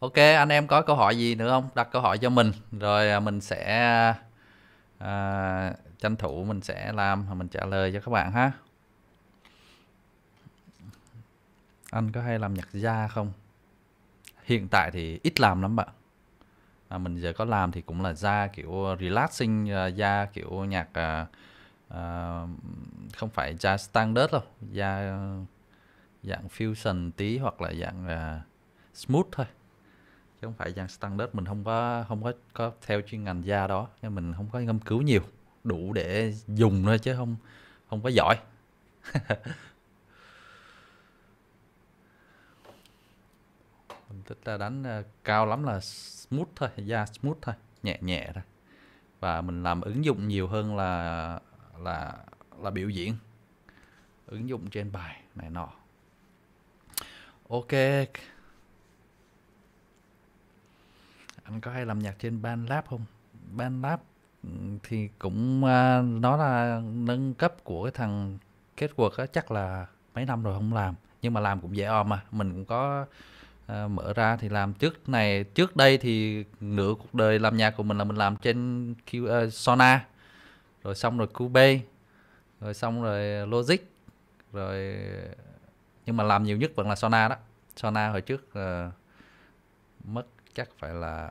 ok anh em có câu hỏi gì nữa không đặt câu hỏi cho mình rồi à, mình sẽ à, tranh thủ mình sẽ làm và mình trả lời cho các bạn ha anh có hay làm nhạc gia không hiện tại thì ít làm lắm bạn à, mình giờ có làm thì cũng là da kiểu relaxing da à, kiểu nhạc à, à không phải da standard đâu da dạng fusion tí hoặc là dạng à, smooth thôi chứ không phải dạng standard mình không có không có có theo chuyên ngành da đó nên mình không có nghiên cứu nhiều đủ để dùng thôi chứ không không có giỏi mình thích ra đánh ờ, cao lắm là smooth thôi da smooth thôi nhẹ nhẹ thôi và mình làm ứng dụng nhiều hơn là là là biểu diễn ứng dụng trên bài này nọ ok anh có ai làm nhạc trên ban lab không ban lab ừ, thì cũng uh, nó là nâng cấp của cái thằng kết cuộc á chắc là mấy năm rồi không làm nhưng mà làm cũng dễ òm mà mình cũng có uh, mở ra thì làm trước này trước đây thì nửa cuộc đời làm nhạc của mình là mình làm trên Q, uh, Sona rồi xong rồi Cubase rồi xong rồi Logic rồi nhưng mà làm nhiều nhất vẫn là Sona đó Sona hồi trước uh, mất chắc phải là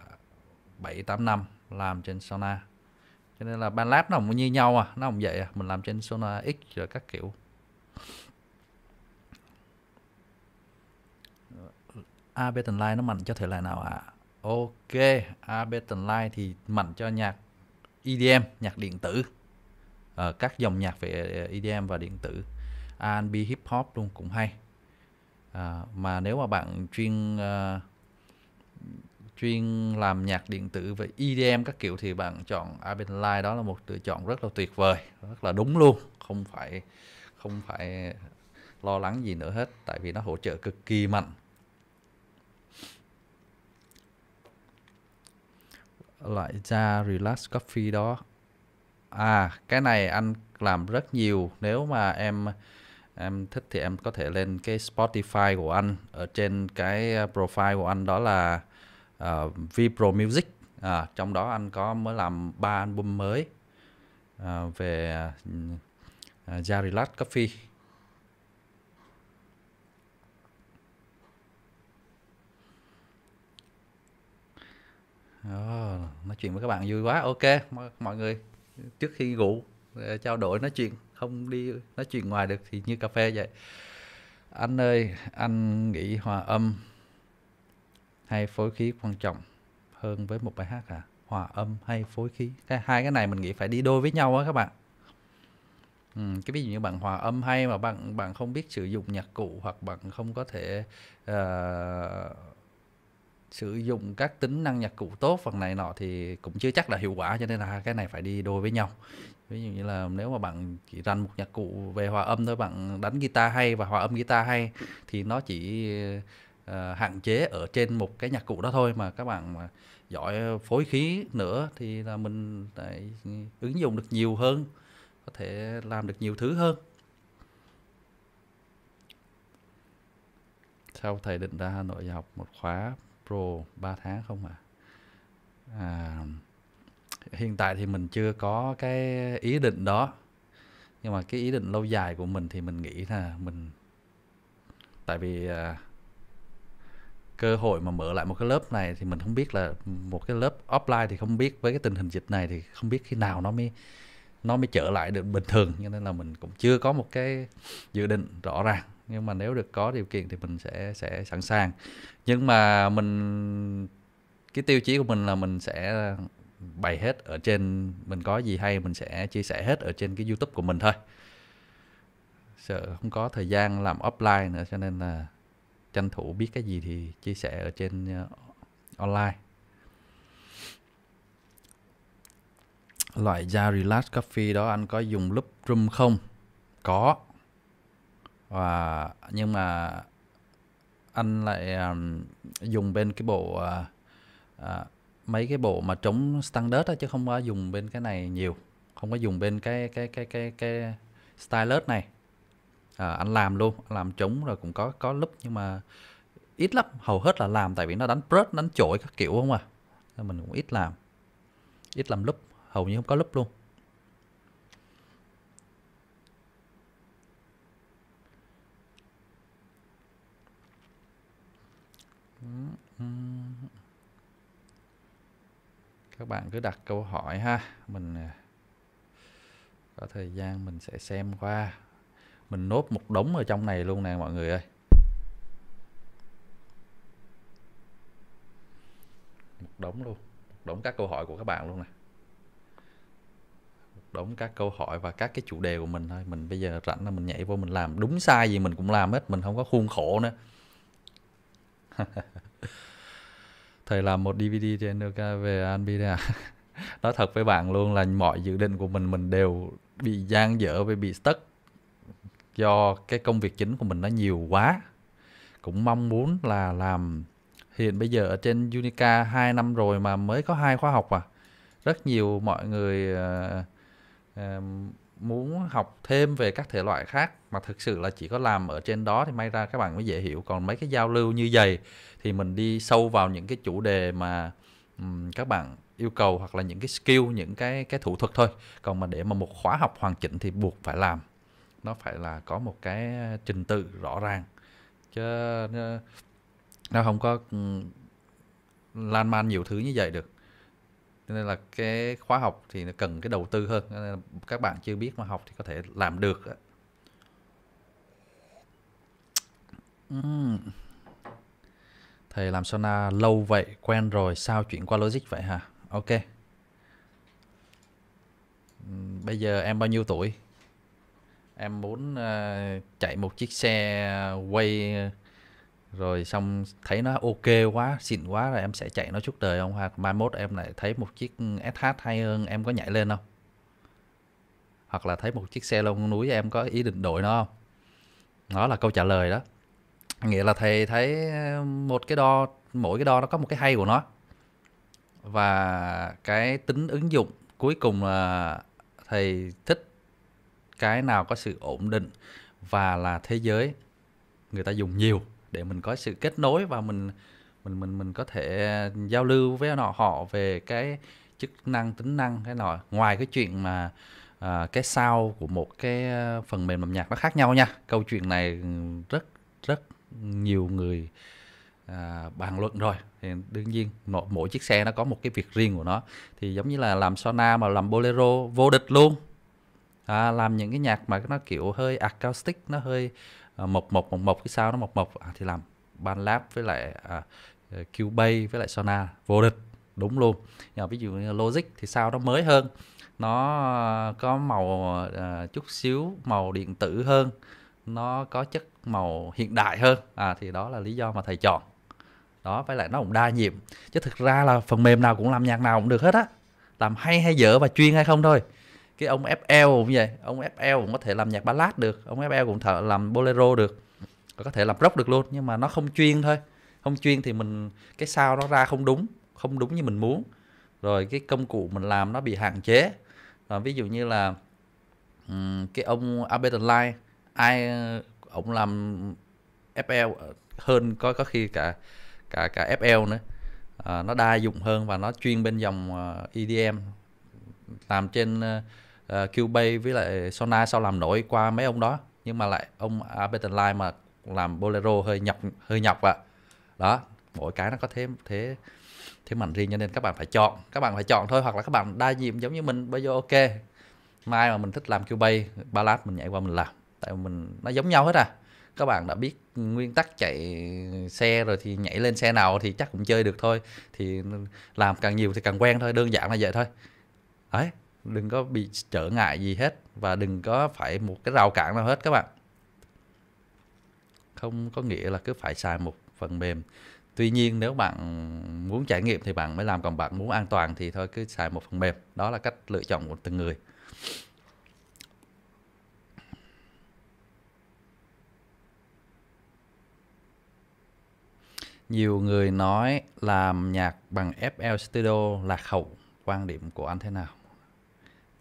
7 8 năm làm trên Sona. Cho nên là ban lab nó cũng như nhau à, nó cũng vậy à, mình làm trên Sona X rồi các kiểu. AB tần line nó mạnh cho thể loại nào ạ? À? Ok, AB tần line thì mạnh cho nhạc EDM, nhạc điện tử. À, các dòng nhạc về EDM và điện tử. R&B hip hop luôn cũng hay. À, mà nếu mà bạn chuyên uh, chuyên làm nhạc điện tử về EDM các kiểu thì bạn chọn Abenline đó là một lựa chọn rất là tuyệt vời rất là đúng luôn không phải không phải lo lắng gì nữa hết tại vì nó hỗ trợ cực kỳ mạnh loại da relax coffee đó à cái này anh làm rất nhiều nếu mà em em thích thì em có thể lên cái Spotify của anh ở trên cái à, profile của anh đó là uh, Vipro Music à, trong đó anh có mới làm ba album mới à, về à, Jarilat Coffee Oh, nói chuyện với các bạn vui quá ok mọi, người trước khi ngủ trao đổi nói chuyện không đi nói chuyện ngoài được thì như cà phê vậy anh ơi anh nghĩ hòa âm hay phối khí quan trọng hơn với một bài hát à hòa âm hay phối khí cái hai cái này mình nghĩ phải đi đôi với nhau á các bạn ừ, cái ví dụ như bạn hòa âm hay mà bạn bạn không biết sử dụng nhạc cụ hoặc bạn không có thể uh, sử dụng các tính năng nhạc cụ tốt phần này nọ thì cũng chưa chắc là hiệu quả cho nên là cái này phải đi đôi với nhau ví dụ như là nếu mà bạn chỉ rành một nhạc cụ về hòa âm thôi bạn đánh guitar hay và hòa âm guitar hay thì nó chỉ Ờ, hạn chế ở trên một cái nhạc cụ đó thôi mà các bạn mà giỏi phối khí nữa thì là mình lại ứng dụng được nhiều hơn có thể làm được nhiều thứ hơn sau thầy định ra Hà Nội học một khóa pro 3 tháng không ạ à? à, hiện tại thì mình chưa có cái ý định đó nhưng mà cái ý định lâu dài của mình thì mình nghĩ là mình tại vì à, cơ hội mà mở lại một cái lớp này thì mình không biết là một cái lớp offline thì không biết với cái tình hình dịch này thì không biết khi nào nó mới nó mới trở lại được bình thường cho nên là mình cũng chưa có một cái dự định rõ ràng nhưng mà nếu được có điều kiện thì mình sẽ sẽ sẵn sàng nhưng mà mình cái tiêu chí của mình là mình sẽ bày hết ở trên mình có gì hay mình sẽ chia sẻ hết ở trên cái youtube của mình thôi sợ không có thời gian làm offline nữa cho nên là tranh thủ biết cái gì thì chia sẻ ở trên uh, online loại da relax coffee đó anh có dùng lúc rum không có và nhưng mà anh lại um, dùng bên cái bộ uh, uh, mấy cái bộ mà chống standard đó, chứ không có dùng bên cái này nhiều không có dùng bên cái cái cái cái cái stylus này à, anh làm luôn làm trúng rồi cũng có có lúc nhưng mà ít lắm hầu hết là làm tại vì nó đánh press đánh chổi các kiểu không à nên mình cũng ít làm ít làm lúc hầu như không có lúc luôn các bạn cứ đặt câu hỏi ha mình à, có thời gian mình sẽ xem qua mình nốt một đống ở trong này luôn nè mọi người ơi một đống luôn một đống các câu hỏi của các bạn luôn nè một đống các câu hỏi và các cái chủ đề của mình thôi mình bây giờ rảnh là mình nhảy vô mình làm đúng sai gì mình cũng làm hết mình không có khuôn khổ nữa thầy làm một DVD trên NK về anh Bi đây à nói thật với bạn luôn là mọi dự định của mình mình đều bị gian dở với bị stuck do cái công việc chính của mình nó nhiều quá cũng mong muốn là làm hiện bây giờ ở trên Unica 2 năm rồi mà mới có hai khóa học à rất nhiều mọi người uh, uh, muốn học thêm về các thể loại khác mà thực sự là chỉ có làm ở trên đó thì may ra các bạn mới dễ hiểu còn mấy cái giao lưu như vậy thì mình đi sâu vào những cái chủ đề mà um, các bạn yêu cầu hoặc là những cái skill những cái cái thủ thuật thôi còn mà để mà một khóa học hoàn chỉnh thì buộc phải làm nó phải là có một cái ờ, trình tự rõ ràng chứ ờ, nó không có ừ, lan man nhiều thứ như vậy được nên là cái khóa học thì nó cần cái đầu tư hơn nên các bạn chưa biết mà học thì có thể làm được uhm. thầy làm sauna lâu vậy quen rồi sao chuyển qua logic vậy hả ok bây giờ em bao nhiêu tuổi em muốn uh, chạy một chiếc xe quay rồi xong thấy nó ok quá xịn quá rồi em sẽ chạy nó suốt đời không hoặc mai mốt em lại thấy một chiếc SH hay hơn em có nhảy lên không hoặc là thấy một chiếc xe lông núi em có ý định đổi nó không đó là câu trả lời đó nghĩa là thầy thấy một cái đo mỗi cái đo nó có một cái hay của nó và cái tính ứng dụng cuối cùng là thầy thích cái nào có sự ổn định và là thế giới người ta dùng nhiều để mình có sự kết nối và mình mình mình mình có thể giao lưu với họ họ về cái chức năng tính năng cái nọ ngoài cái chuyện mà à, cái sao của một cái à, phần mềm âm nhạc nó khác nhau nha câu chuyện này rất rất nhiều người à, bàn luận rồi thì đương nhiên mỗi, mỗi chiếc xe nó có một cái việc riêng của nó thì giống như là làm sona mà làm bolero vô địch luôn à, làm những cái nhạc mà nó kiểu hơi acoustic nó hơi à, mộc mộc mộc mộc cái sao nó mộc mộc à, thì làm ban lab với lại à, ờ, Cubase với lại Sona vô địch đúng luôn nhưng mà ví dụ như Logic thì sao nó mới hơn nó có màu à, chút xíu màu điện tử hơn nó có chất màu hiện đại hơn à, thì đó là lý do mà thầy chọn đó với lại nó cũng đa nhiệm chứ thực ra là phần mềm nào cũng làm nhạc nào cũng được hết á làm hay hay dở và chuyên hay không thôi cái ông FL cũng vậy ông FL cũng có thể làm nhạc ballad được ông FL cũng thợ làm bolero được và có thể làm rock được luôn nhưng mà nó không chuyên thôi không chuyên thì mình cái sao nó ra không đúng không đúng như mình muốn rồi cái công cụ mình làm nó bị hạn chế rồi ví dụ như là cái ông Albert Line ai ông làm FL hơn có có khi cả cả cả FL nữa à, nó đa dụng hơn và nó chuyên bên dòng ờ, EDM làm trên ờ, uh, với lại Sona sau làm nổi qua mấy ông đó nhưng mà lại ông Albertline mà làm Bolero hơi nhọc hơi nhọc ạ đó mỗi cái nó có thế thế thế mạnh riêng cho nên các bạn phải chọn các bạn phải chọn thôi hoặc là các bạn đa nhiệm giống như mình bây giờ ok mai mà mình thích làm Cubase ballad mình nhảy qua mình làm tại mình nó giống nhau hết à các bạn đã biết nguyên tắc chạy xe rồi thì nhảy lên xe nào thì chắc cũng chơi được thôi thì làm càng nhiều thì càng quen thôi đơn giản là vậy thôi đấy đừng có bị trở ngại gì hết và đừng có phải một cái rào cản nào hết các bạn không có nghĩa là cứ phải xài một phần mềm tuy nhiên nếu bạn muốn trải nghiệm thì bạn mới làm còn bạn muốn an toàn thì thôi cứ xài một phần mềm đó là cách lựa chọn của từng người nhiều người nói làm nhạc bằng FL Studio lạc hậu quan điểm của anh thế nào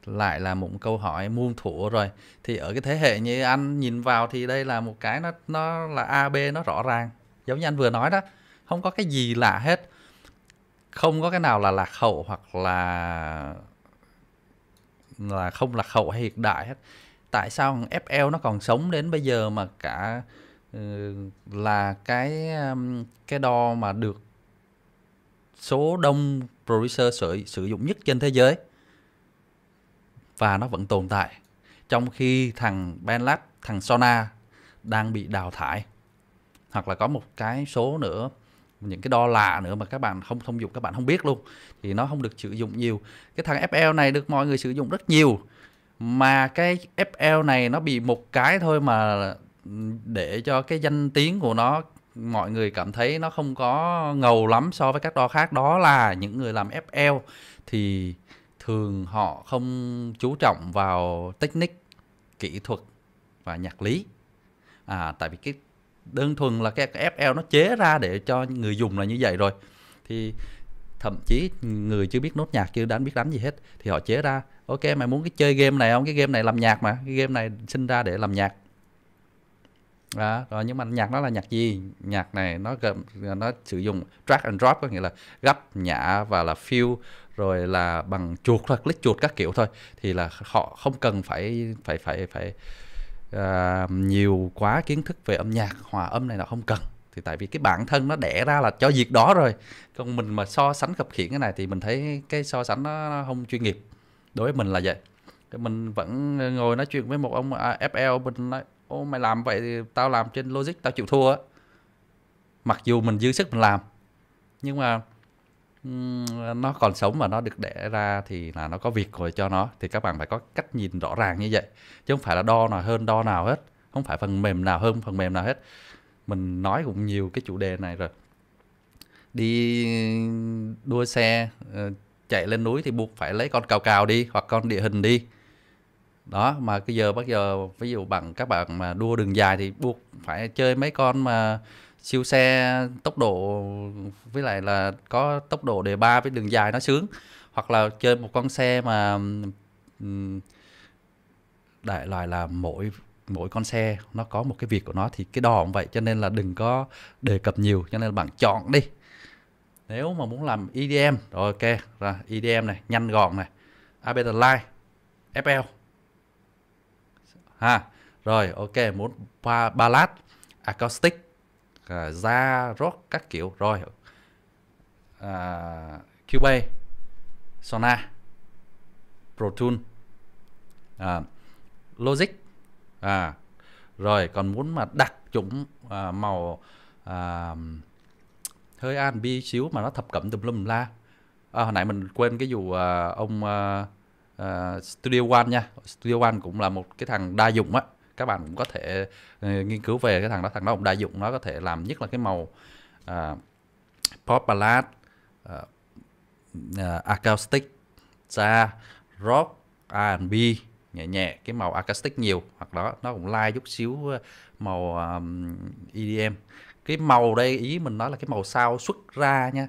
lại là một câu hỏi muôn thuở rồi thì ở cái thế hệ như anh nhìn vào thì đây là một cái nó nó là ab nó rõ ràng giống như anh vừa nói đó không có cái gì lạ hết không có cái nào là lạc hậu hoặc là là không lạc hậu hay hiện đại hết tại sao FL nó còn sống đến bây giờ mà cả ừ, là cái um, cái đo mà được số đông producer sử, sử dụng nhất trên thế giới và nó vẫn tồn tại trong khi thằng Benlab thằng Sona đang bị đào thải hoặc là có một cái số nữa những cái đo lạ nữa mà các bạn không thông dụng các bạn không biết luôn thì nó không được sử dụng nhiều cái thằng FL này được mọi người sử dụng rất nhiều mà cái FL này nó bị một cái thôi mà để cho cái danh tiếng của nó mọi người cảm thấy nó không có ngầu lắm so với các đo khác đó là những người làm FL thì thường họ không chú trọng vào technique kỹ thuật và nhạc lý à tại vì cái đơn thuần là cái FL nó chế ra để cho người dùng là như vậy rồi thì thậm chí người chưa biết nốt nhạc chưa đánh biết đánh gì hết thì họ chế ra ok mày muốn cái chơi game này không cái game này làm nhạc mà cái game này sinh ra để làm nhạc đó rồi nhưng mà nhạc nó là nhạc gì nhạc này nó gồm nó sử dụng track and drop có nghĩa là gấp nhả và là fill rồi là bằng chuột hoặc click chuột các kiểu thôi thì là họ không cần phải phải phải phải uh, nhiều quá kiến thức về âm nhạc hòa âm này là không cần thì tại vì cái bản thân nó đẻ ra là cho việc đó rồi còn mình mà so sánh khập khiển cái này thì mình thấy cái so sánh nó không chuyên nghiệp đối với mình là vậy mình vẫn ngồi nói chuyện với một ông à, FL mình nói ô mày làm vậy thì tao làm trên logic tao chịu thua á mặc dù mình dư sức mình làm nhưng mà nó còn sống và nó được đẻ ra thì là nó có việc rồi cho nó thì các bạn phải có cách nhìn rõ ràng như vậy chứ không phải là đo nào hơn đo nào hết không phải phần mềm nào hơn phần mềm nào hết mình nói cũng nhiều cái chủ đề này rồi đi đua xe ờ, chạy lên núi thì buộc phải lấy con cào cào đi hoặc con địa hình đi đó mà bây giờ bây giờ ví dụ bằng các bạn mà đua đường dài thì buộc phải chơi mấy con mà siêu xe tốc độ với lại là có tốc độ đề ba với đường dài nó sướng hoặc là chơi một con xe mà đại loại là mỗi mỗi con xe nó có một cái việc của nó thì cái đò cũng vậy cho nên là đừng có đề cập nhiều cho nên là bạn chọn đi nếu mà muốn làm EDM rồi ok rồi EDM này nhanh gọn này Ableton Live FL ha rồi ok muốn ba ballad acoustic à, ra rock các kiểu rồi à, Cubase Sona Pro Tools à, Logic à, rồi còn muốn mà đặc chủng à, màu à, hơi bi xíu mà nó thập cẩm tùm lum la à, hồi nãy mình quên cái dù à, ông à, uh, Studio One nha Studio One cũng là một cái thằng đa dụng á các bạn cũng có thể uh, nghiên cứu về cái thằng đó thằng đó cũng đa dụng nó có thể làm nhất là cái màu uh, pop ballad uh, uh, acoustic jazz rock R&B nhẹ nhẹ cái màu acoustic nhiều hoặc đó nó cũng lai like chút xíu màu um, EDM cái màu đây ý mình nói là cái màu sao xuất ra nha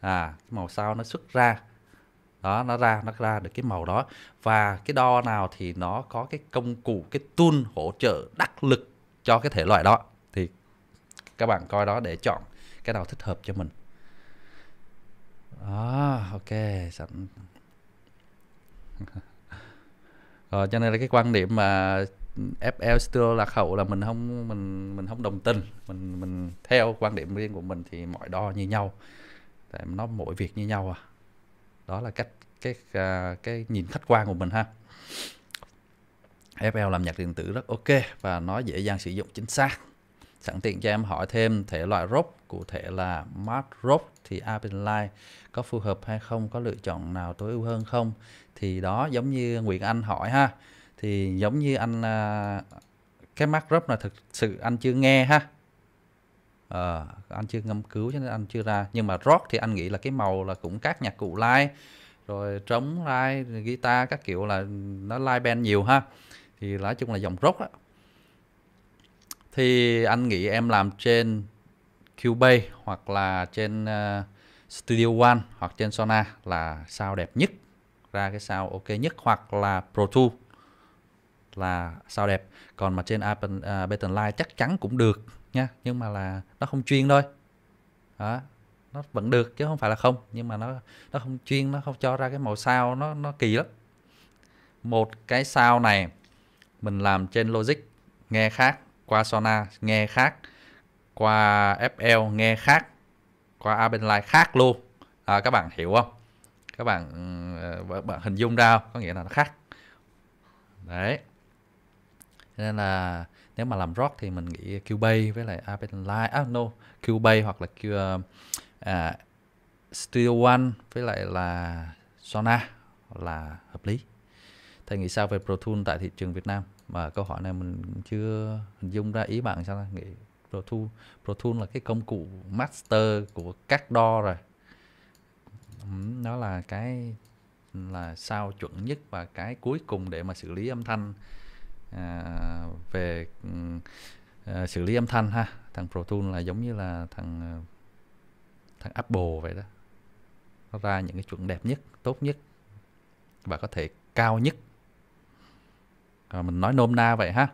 à cái màu sao nó xuất ra đó nó ra nó ra được cái màu đó và cái đo nào thì nó có cái công cụ cái tool hỗ trợ đắc lực cho cái thể loại đó thì các bạn coi đó để chọn cái nào thích hợp cho mình đó ok sẵn rồi cho nên là cái quan điểm mà FL Studio lạc hậu là mình không mình mình không đồng tình mình mình theo quan điểm riêng của mình thì mọi đo như nhau tại nó mỗi việc như nhau à đó là cách cái à, cái nhìn khách quan của mình ha FL làm nhạc điện tử rất ok và nó dễ dàng sử dụng chính xác sẵn tiện cho em hỏi thêm thể loại rock cụ thể là mart rock thì Appenline có phù hợp hay không có lựa chọn nào tối ưu hơn không thì đó giống như Nguyễn Anh hỏi ha thì giống như anh à, cái mart rock là thực sự anh chưa nghe ha à, anh chưa ngâm cứu cho nên anh chưa ra nhưng mà rock thì anh nghĩ là cái màu là cũng các nhạc cụ live rồi trống live guitar các kiểu là nó live band nhiều ha thì nói chung là dòng rock á thì anh nghĩ em làm trên Cubase hoặc là trên uh, Studio One hoặc trên Sona là sao đẹp nhất ra cái sao ok nhất hoặc là Pro Tools là sao đẹp còn mà trên Apple uh, ờ, Beton Live chắc chắn cũng được nha nhưng mà là nó không chuyên thôi đó nó vẫn được chứ không phải là không nhưng mà nó nó không chuyên nó không cho ra cái màu sao nó nó kỳ lắm một cái sao này mình làm trên logic nghe khác qua sona nghe khác qua fl nghe khác qua Live khác luôn à, các bạn hiểu không các ờ, bạn bạn hình dung ra không có nghĩa là nó khác đấy nên là nếu mà làm rock thì mình nghĩ Cubase với lại Ableton Live ah no Cubase hoặc là Q, à, Studio One với lại là Sona là hợp lý thầy nghĩ sao về Pro Tools tại thị trường Việt Nam mà câu hỏi này mình chưa hình dung ra ý bạn sao nghĩ Pro Tools Pro Tools là cái công cụ master của các đo rồi nó là cái là sao chuẩn nhất và cái cuối cùng để mà xử lý âm thanh À, về ừ, à, xử lý âm thanh ha thằng Pro Tools là giống như là thằng à, thằng Apple vậy đó nó ra những cái chuẩn đẹp nhất tốt nhất và có thể cao nhất à, mình nói nôm na vậy ha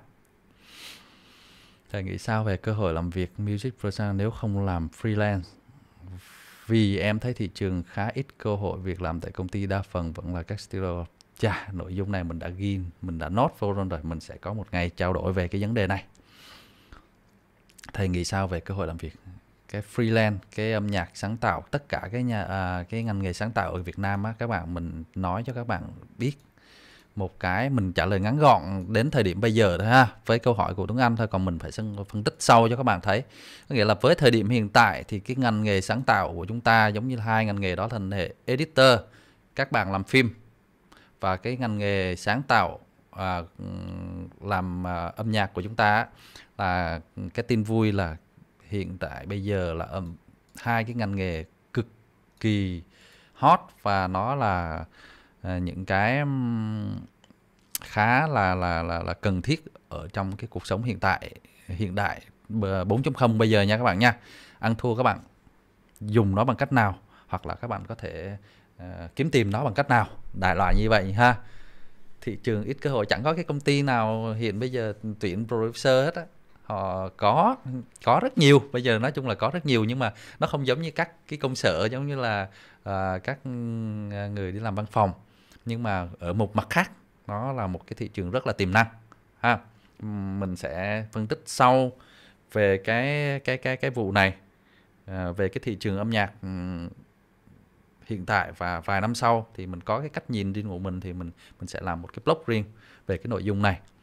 thầy nghĩ sao về cơ hội làm việc music production nếu không làm freelance vì em thấy thị trường khá ít cơ hội việc làm tại công ty đa phần vẫn là các studio chà nội dung này mình đã ghi mình đã nốt vô rồi mình sẽ có một ngày trao đổi về cái vấn đề này thầy nghĩ sao về cơ hội làm việc cái freelance cái âm nhạc sáng tạo tất cả cái nhà à, cái ngành nghề sáng tạo ở Việt Nam á các bạn mình nói cho các bạn biết một cái mình trả lời ngắn gọn đến thời điểm bây giờ thôi ha với câu hỏi của Tuấn Anh thôi còn mình phải phân tích sâu cho các bạn thấy có nghĩa là với thời điểm hiện tại thì cái ngành nghề sáng tạo của chúng ta giống như hai ngành nghề đó thành hệ editor các bạn làm phim và cái ngành nghề sáng tạo à, làm à, âm nhạc của chúng ta là cái tin vui là hiện tại bây giờ là um, hai cái ngành nghề cực kỳ hot và nó là à, những cái khá là là là là cần thiết ở trong cái cuộc sống hiện tại hiện đại 4.0 bây giờ nha các bạn nha ăn thua các bạn dùng nó bằng cách nào hoặc là các bạn có thể Ờ, kiếm tìm nó bằng cách nào đại loại như vậy ha thị trường ít cơ hội chẳng có cái công ty nào hiện bây giờ tuyển producer hết á họ có có rất nhiều bây giờ nói chung là có rất nhiều nhưng mà nó không giống như các cái công sở giống như là uh, các ờ, người đi làm văn phòng nhưng mà ở một mặt khác nó là một cái thị trường rất là tiềm năng ha mình sẽ phân tích sau về cái cái cái cái vụ này à, về cái thị trường âm nhạc hiện tại và vài năm sau thì mình có cái cách nhìn riêng của mình thì mình mình sẽ làm một cái blog riêng về cái nội dung này